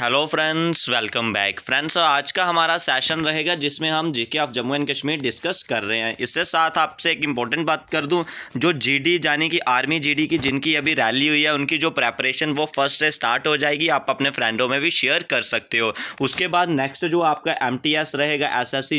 hello friends welcome back friends आज का हमारा सेशन रहेगा जिसमें हम GK of Jammu and Kashmir discuss कर रहे हैं इससे साथ आपसे एक इम्पॉर्टेंट बात कर दूं जो जीडी यानी कि आर्मी जीडी की जिनकी अभी रैली हुई है उनकी जो प्रेपरेशन वो फर्स्ट से स्टार्ट हो जाएगी आप अपने फ्रेंडों में भी शेयर कर सकते हो उसके बाद नेक्स्ट जो आपका एम रहेगा एस एस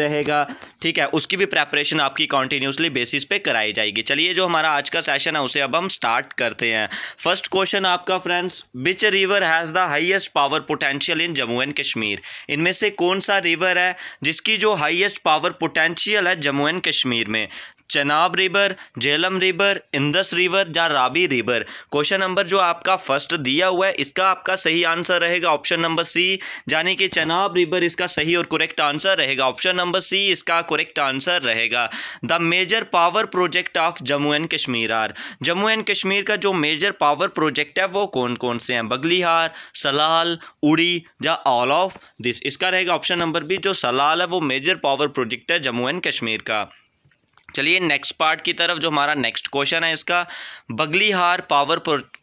रहेगा ठीक है उसकी भी प्रेपरेशन आपकी कॉन्टीन्यूसली बेसिस पे कराई जाएगी चलिए जो हमारा आज का सेशन है उसे अब हम स्टार्ट करते हैं फर्स्ट क्वेश्चन आपका friends which river has the highest power potential in Jammu and Kashmir इनमें से कौन सा रिवर है जिसकी जो हाईएस्ट पावर पोटेंशियल है जम्मू एंड कश्मीर में Chenab river Jhelum river Indus river या राबी रिवर क्वेश्चन नंबर जो आपका फर्स्ट दिया हुआ है इसका आपका सही आंसर रहेगा ऑप्शन नंबर सी यानी कि चनाब रिवर इसका सही और करेक्ट आंसर रहेगा ऑप्शन नंबर सी इसका करेक्ट आंसर रहेगा the major power project of Jammu and Kashmir are Jammu and Kashmir का जो मेजर पावर प्रोजेक्ट है वो कौन कौन से हैं बगलीहार सलाल उड़ी या ऑल ऑफ दिस इसका रहेगा ऑप्शन नंबर बी जो सलाल है वो मेजर पावर प्रोजेक्ट है जम्मू एंड कश्मीर का चलिए नेक्स्ट पार्ट की तरफ जो हमारा नेक्स्ट क्वेश्चन है इसका Baglihar power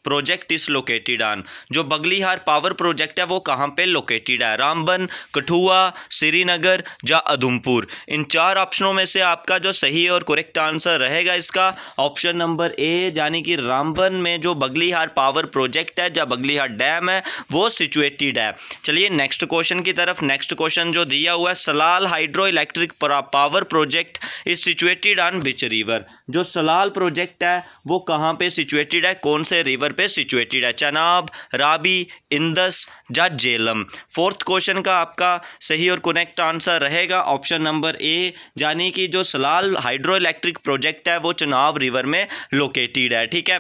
project is located on जो बगलीहार पावर प्रोजेक्ट है वो कहाँ पे लोकेटेड है रामबन कठुआ श्रीनगर या उधमपुर इन चार ऑप्शनों में से आपका जो सही और करेक्ट आंसर रहेगा इसका ऑप्शन नंबर ए यानी कि रामबन में जो बगलीहार पावर प्रोजेक्ट है या बगलीहार डैम है वो सिचुएटेड है चलिए नेक्स्ट क्वेश्चन की तरफ नेक्स्ट क्वेश्चन जो दिया हुआ है Salal hydro electric power project is situated on which river जो सलाल प्रोजेक्ट है वो कहाँ पे सिचुएटेड है कौन से रिवर पे सिचुएटेड है चनाब राबी इंदस या जेलम फोर्थ क्वेश्चन का आपका सही और कनेक्ट आंसर रहेगा ऑप्शन नंबर ए यानी कि जो सलाल हाइड्रो इलेक्ट्रिक प्रोजेक्ट है वो चनाब रिवर में लोकेटेड है ठीक है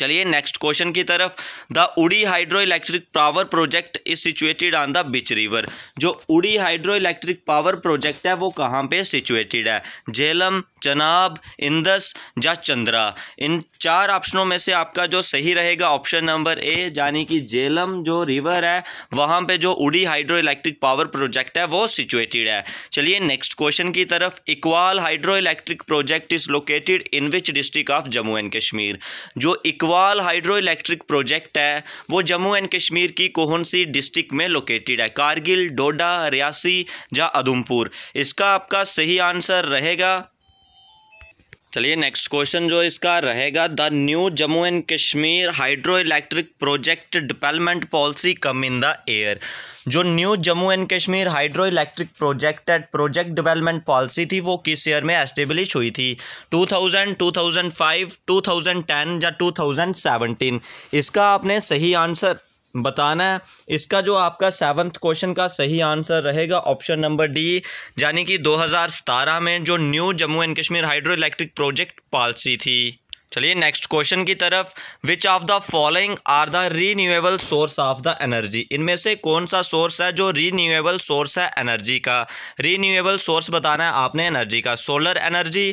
चलिए नेक्स्ट क्वेश्चन की तरफ the Uri hydro electric power project is situated on the which river जो Uri hydro electric power project है वो कहाँ पे सिचुएटेड है झेलम चनाब इंदस या चंद्रा इन चार ऑप्शनों में से आपका जो सही रहेगा ऑप्शन नंबर ए यानी कि झेलम जो रिवर है वहाँ पे जो Uri hydro electric power project है वो सिचुएटेड है चलिए नेक्स्ट क्वेश्चन की तरफ Iqbal hydro electric project is located in which district of Jammu and Kashmir जो इक इकबाल हाइड्रो इलेक्ट्रिक प्रोजेक्ट है वो जम्मू एंड कश्मीर की कोहनसी डिस्ट्रिक्ट में लोकेटेड है कारगिल डोडा रियासी या उधमपुर इसका आपका सही आंसर रहेगा चलिए नेक्स्ट क्वेश्चन जो इसका रहेगा the new Jammu and Kashmir hydro electric project development policy come in the year जो new Jammu and Kashmir hydro electric project at project development policy थी वो किस ईयर में एस्टेब्लिश हुई थी 2000, 2005, 2010 या 2017 इसका आपने सही आंसर बताना है इसका जो आपका सेवन्थ क्वेश्चन का सही आंसर रहेगा ऑप्शन नंबर डी यानी कि 2017 में जो new Jammu and Kashmir hydro electric project policy थी चलिए नेक्स्ट क्वेश्चन की तरफ which of the following are the renewable source of the energy इनमें से कौन सा सोर्स है जो रीन्यूएबल सोर्स है एनर्जी का रीन्यूएबल सोर्स बताना है आपने एनर्जी का solar energy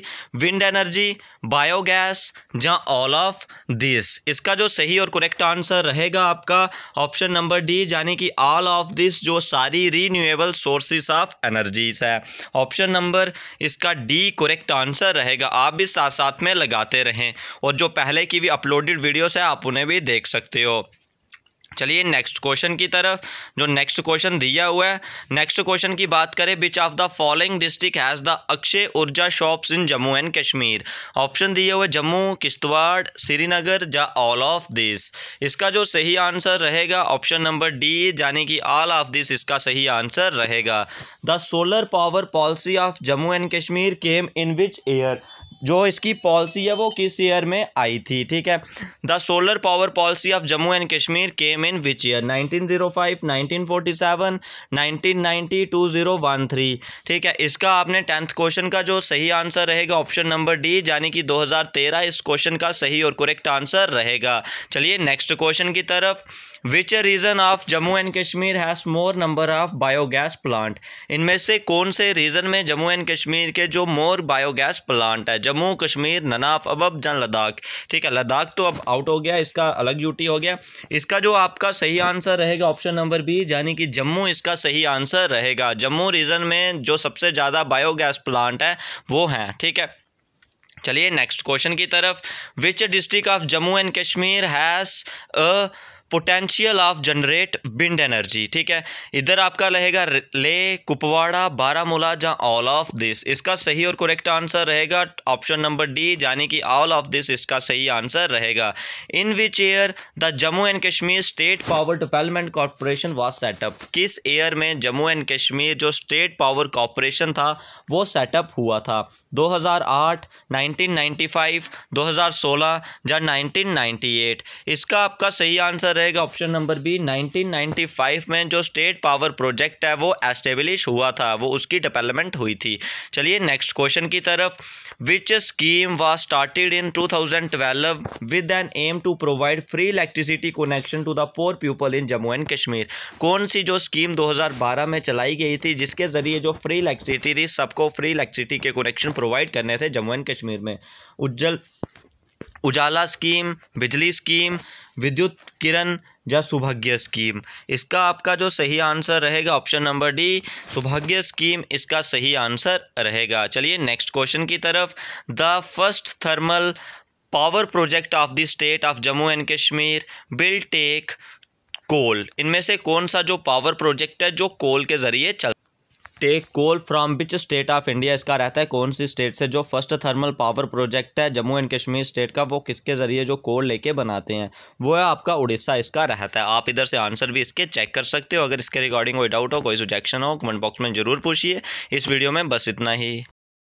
wind energy biogas या ऑल ऑफ दिस इसका जो सही और करेक्ट आंसर रहेगा आपका ऑप्शन नंबर डी यानी कि ऑल ऑफ दिस जो सारी रीन्यूएबल सोर्सेस ऑफ एनर्जीज है ऑप्शन नंबर इसका डी करेक्ट आंसर रहेगा आप भी साथ साथ में लगाते रहें और जो पहले की भी अपलोडेड वीडियोस है आप उन्हें भी देख सकते हो चलिए नेक्स्ट क्वेश्चन की तरफ जो नेक्स्ट क्वेश्चन दिया हुआ है नेक्स्ट क्वेश्चन की बात करें which of the following district has the Akshay Urja shops in Jammu and Kashmir option दिए हुए जम्मू किश्तवाड़ श्रीनगर या ऑल ऑफ दिस इसका जो सही आंसर रहेगा ऑप्शन नंबर डी यानी कि ऑल ऑफ दिस इसका सही आंसर रहेगा the solar power policy of Jammu and Kashmir came in which year जो इसकी पॉलिसी है वो किस ईयर में आई थी ठीक है the solar power policy of Jammu and Kashmir came in which year 1905, 1947, 1990, 2013 ठीक है इसका आपने टेंथ क्वेश्चन का जो सही आंसर रहेगा ऑप्शन नंबर डी यानी कि 2013 इस क्वेश्चन का सही और करेक्ट आंसर रहेगा चलिए नेक्स्ट क्वेश्चन की तरफ which region of Jammu and Kashmir has more number of biogas plant इनमें से कौन से रीजन में जम्मू एंड कश्मीर के जो मोर बायोगैस प्लांट है जम्मू कश्मीर ननाफ अब अब जन लद्दाख ठीक है लद्दाख तो अब आउट हो गया इसका अलग यूटी हो गया इसका जो आपका सही आंसर रहेगा ऑप्शन नंबर बी यानी कि जम्मू इसका सही आंसर रहेगा जम्मू रीजन में जो सबसे ज़्यादा बायोगैस प्लांट है वो हैं ठीक है चलिए नेक्स्ट क्वेश्चन की तरफ which district of Jammu and Kashmir has a potential of generate wind energy ठीक है इधर आपका रहेगा ले कुपवाड़ा बारामूला जहाँ ऑल ऑफ दिस इसका सही और करेक्ट आंसर रहेगा ऑप्शन नंबर डी यानी कि ऑल ऑफ दिस इसका सही आंसर रहेगा in which year the Jammu and Kashmir state power development corporation was set up किस ईयर में जम्मू एंड कश्मीर जो स्टेट पावर कॉरपोरेशन था वो सेटअप हुआ था दो हज़ार 2016 या 1998 इसका आपका सही आंसर रहेगा ऑप्शन नंबर बी 1995 में जो स्टेट पावर प्रोजेक्ट है वो एस्टेब्लिश हुआ था वो उसकी डेवलपमेंट हुई थी चलिए नेक्स्ट क्वेश्चन की तरफ which scheme was started in 2012 with N M to provide free electricity connection to the poor people in Jammu and Kashmir कौन सी जो स्कीम दो में चलाई गई थी जिसके ज़रिए जो फ्री इलेक्ट्रिसिटी थी सबको फ्री इलेक्ट्रिसिटी के कनेक्शन प्रोवाइड करने थे जम्मू एंड कश्मीर में उज्जवल उजाला स्कीम बिजली स्कीम विद्युत किरण या सौभाग्य स्कीम इसका आपका जो सही आंसर रहेगा option number D Saubhagya scheme इसका सही आंसर रहेगा चलिए नेक्स्ट क्वेश्चन की तरफ the first thermal power project of the state of Jammu and Kashmir will take coal इनमें से कौन सा जो पावर प्रोजेक्ट है जो कोल के ज़रिए चल take coal from which state of India इसका रहता है कौन सी स्टेट से जो फर्स्ट थर्मल पावर प्रोजेक्ट है जम्मू एंड कश्मीर स्टेट का वो किसके ज़रिए जो कोल लेके बनाते हैं वो है आपका उड़ीसा इसका रहता है आप इधर से आंसर भी इसके चेक कर सकते हो अगर इसके रिगार्डिंग कोई डाउट हो कोई सुजेक्शन हो कमेंट बॉक्स में जरूर पूछिए इस वीडियो में बस इतना ही